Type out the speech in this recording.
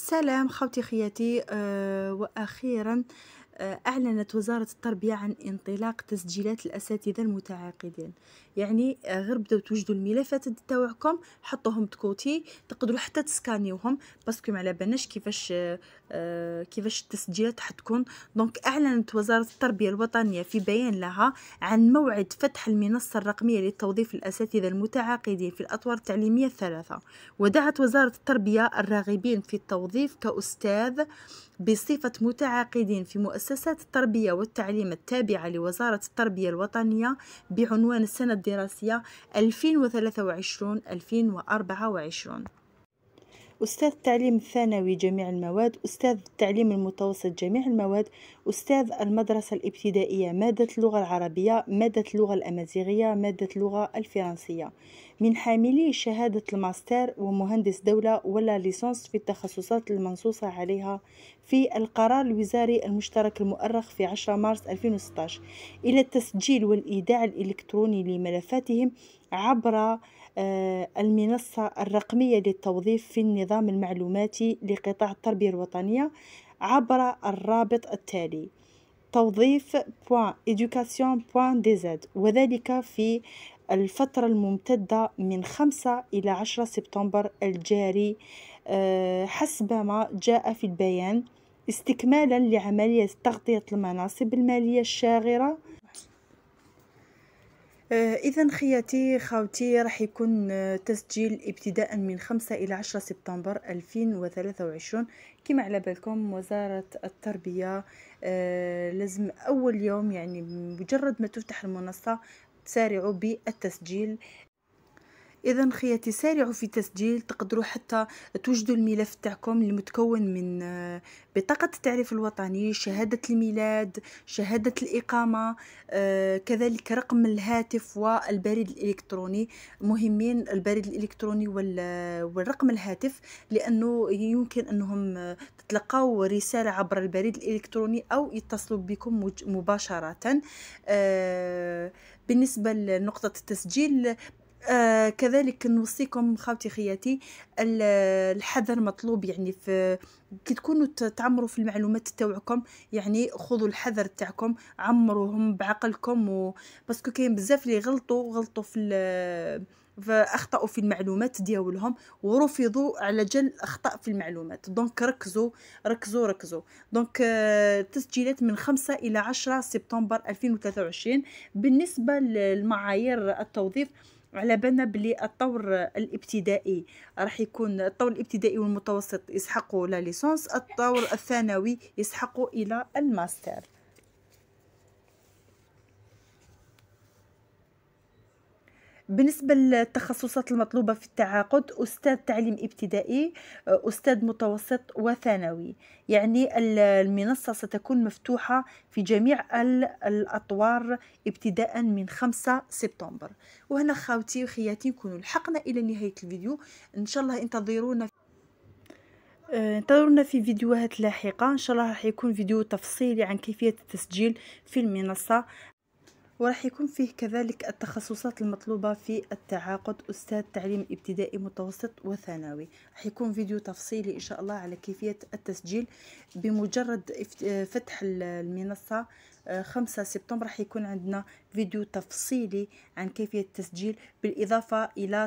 سلام خوتي خياتي آه واخيرا آه، أعلنت وزارة التربية عن انطلاق تسجيلات الأساتذة المتعاقدين يعني آه، غير بداو توجدوا الملفات تاعكم حطوهم تكوتي تقدروا حتى تسكانيوهم باسكو على بالناش كيفاش آه، كيفاش التسجيلات حتكون دونك أعلنت وزارة التربية الوطنية في بيان لها عن موعد فتح المنصة الرقمية لتوظيف الأساتذة المتعاقدين في الأطوار التعليمية الثلاثة ودعت وزارة التربية الراغبين في التوظيف كأستاذ بصفة متعاقدين في مؤسسات التربية والتعليم التابعة لوزارة التربية الوطنية بعنوان السنة الدراسية 2023-2024 أستاذ التعليم الثانوي جميع المواد أستاذ التعليم المتوسط جميع المواد أستاذ المدرسة الابتدائية مادة اللغة العربية مادة اللغة الأمازيغية مادة اللغة الفرنسية من حاملي شهادة الماستر ومهندس دولة ولا ليسانس في التخصصات المنصوصة عليها في القرار الوزاري المشترك المؤرخ في 10 مارس 2016 إلى التسجيل والإيداع الإلكتروني لملفاتهم عبر آه، المنصة الرقمية للتوظيف في النظام المعلوماتي لقطاع التربية الوطنية عبر الرابط التالي توظيف.education.dz وذلك في الفترة الممتدة من 5 إلى 10 سبتمبر الجاري آه، حسب ما جاء في البيان استكمالا لعملية تغطية المناصب المالية الشاغرة آه، إذا خياتي خاوتي راح يكون آه، تسجيل ابتداء من 5 إلى 10 سبتمبر 2023 كما على بالكم وزارة التربية لازم أول يوم يعني مجرد ما تفتح المنصة سارعوا بالتسجيل اذا خياتي سارعوا في تسجيل تقدروا حتى توجدوا الملف تاعكم المتكون من آه، بطاقه التعريف الوطني شهاده الميلاد شهاده الاقامه آه، كذلك رقم الهاتف والبريد الالكتروني مهمين البريد الالكتروني آه، والرقم الهاتف لانه يمكن انهم تتلقاو رساله عبر البريد الالكتروني او يتصلوا بكم مباشره بالنسبه لنقطه التسجيل آه كذلك نوصيكم خاوتي خياتي الحذر مطلوب يعني في كي تكونوا تعمروا في المعلومات تاوعكم يعني خذوا الحذر تاعكم عمروهم بعقلكم و... باسكو كاين بزاف اللي غلطوا غلطوا في فاخطاوا في المعلومات ديالهم ورفضوا على جل اخطاء في المعلومات دونك ركزوا ركزوا ركزوا دونك آه، تسجيلات من 5 الى 10 سبتمبر 2023 بالنسبه للمعايير التوظيف وعلى بالنا بلي الطور الابتدائي راح يكون الطور الابتدائي والمتوسط يسحقوا لا ليسونس الطور الثانوي يسحقوا الى الماستر بالنسبة للتخصصات المطلوبة في التعاقد أستاذ تعليم ابتدائي آه، أستاذ متوسط وثانوي يعني المنصة ستكون مفتوحة في جميع الأطوار ابتداء من 5 سبتمبر وهنا خاوتي وخياتي نكونوا لحقنا إلى نهاية الفيديو إن شاء الله انتظرونا آه، انتظرونا في فيديوهات لاحقة إن شاء الله راح يكون فيديو تفصيلي عن كيفية التسجيل في المنصة وراح يكون فيه كذلك التخصصات المطلوبة في التعاقد أستاذ تعليم ابتدائي متوسط وثانوي راح يكون فيديو تفصيلي إن شاء الله على كيفية التسجيل بمجرد فتح المنصة 5 آه، سبتمبر راح يكون عندنا فيديو تفصيلي عن كيفية التسجيل بالإضافة إلى